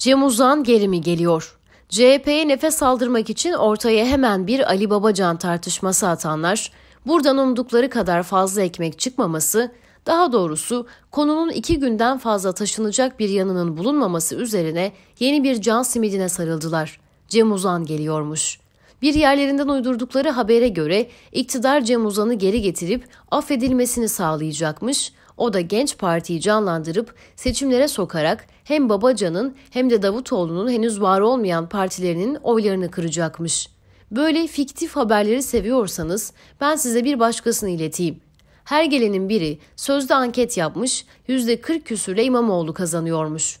Cem Uzan geri mi geliyor? CHP'ye nefes aldırmak için ortaya hemen bir Ali Babacan tartışması atanlar, buradan umdukları kadar fazla ekmek çıkmaması, daha doğrusu konunun iki günden fazla taşınacak bir yanının bulunmaması üzerine yeni bir can simidine sarıldılar. Cem Uzan geliyormuş. Bir yerlerinden uydurdukları habere göre iktidar Cem Uzan'ı geri getirip affedilmesini sağlayacakmış. O da genç partiyi canlandırıp seçimlere sokarak hem Babacan'ın hem de Davutoğlu'nun henüz var olmayan partilerinin oylarını kıracakmış. Böyle fiktif haberleri seviyorsanız ben size bir başkasını ileteyim. Her gelenin biri sözde anket yapmış, %40 küsürle İmamoğlu kazanıyormuş.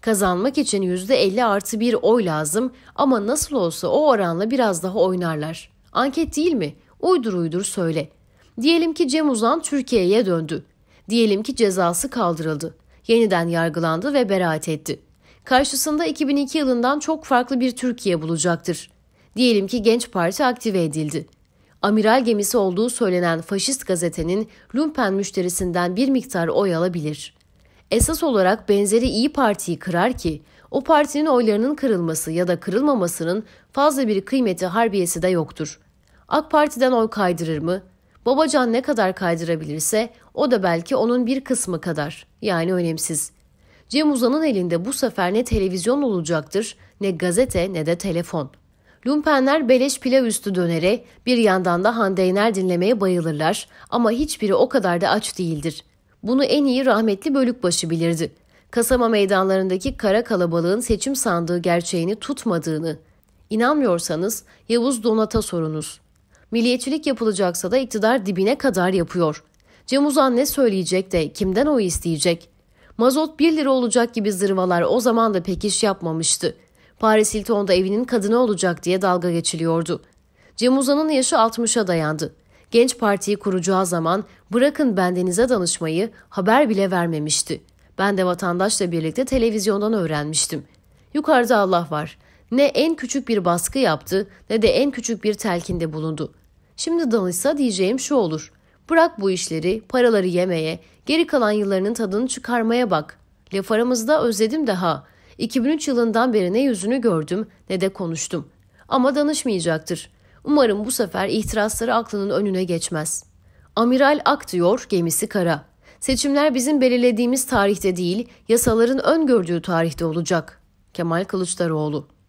Kazanmak için %50 artı 1 oy lazım ama nasıl olsa o oranla biraz daha oynarlar. Anket değil mi? Uydur uydur söyle. Diyelim ki Cem Uzan Türkiye'ye döndü. Diyelim ki cezası kaldırıldı. Yeniden yargılandı ve beraat etti. Karşısında 2002 yılından çok farklı bir Türkiye bulacaktır. Diyelim ki Genç Parti aktive edildi. Amiral gemisi olduğu söylenen faşist gazetenin lumpen müşterisinden bir miktar oy alabilir.'' esas olarak benzeri iyi Parti'yi kırar ki o partinin oylarının kırılması ya da kırılmamasının fazla bir kıymeti harbiyesi de yoktur. AK Parti'den oy kaydırır mı? Babacan ne kadar kaydırabilirse o da belki onun bir kısmı kadar. Yani önemsiz. Cem Uzan'ın elinde bu sefer ne televizyon olacaktır, ne gazete ne de telefon. Lumpenler beleş pilav üstü dönere, bir yandan da Hande Yener dinlemeye bayılırlar ama hiçbiri o kadar da aç değildir. Bunu en iyi rahmetli Bölükbaşı bilirdi. Kasama meydanlarındaki kara kalabalığın seçim sandığı gerçeğini tutmadığını. İnanmıyorsanız Yavuz Donat'a sorunuz. Milliyetçilik yapılacaksa da iktidar dibine kadar yapıyor. Cem Uzan ne söyleyecek de kimden o isteyecek? Mazot 1 lira olacak gibi zırvalar o zaman da pek iş yapmamıştı. Paris Hilton'da evinin kadını olacak diye dalga geçiliyordu. Cem Uzan'ın yaşı 60'a dayandı. Genç Parti'yi kuracağı zaman bırakın bendenize danışmayı haber bile vermemişti. Ben de vatandaşla birlikte televizyondan öğrenmiştim. Yukarıda Allah var. Ne en küçük bir baskı yaptı ne de en küçük bir telkinde bulundu. Şimdi danışsa diyeceğim şu olur. Bırak bu işleri, paraları yemeye, geri kalan yıllarının tadını çıkarmaya bak. Laf aramızda özledim daha. 2003 yılından beri ne yüzünü gördüm ne de konuştum. Ama danışmayacaktır. Umarım bu sefer ihtirasları aklının önüne geçmez. Amiral Ak diyor, gemisi kara. Seçimler bizim belirlediğimiz tarihte değil, yasaların öngördüğü tarihte olacak. Kemal Kılıçdaroğlu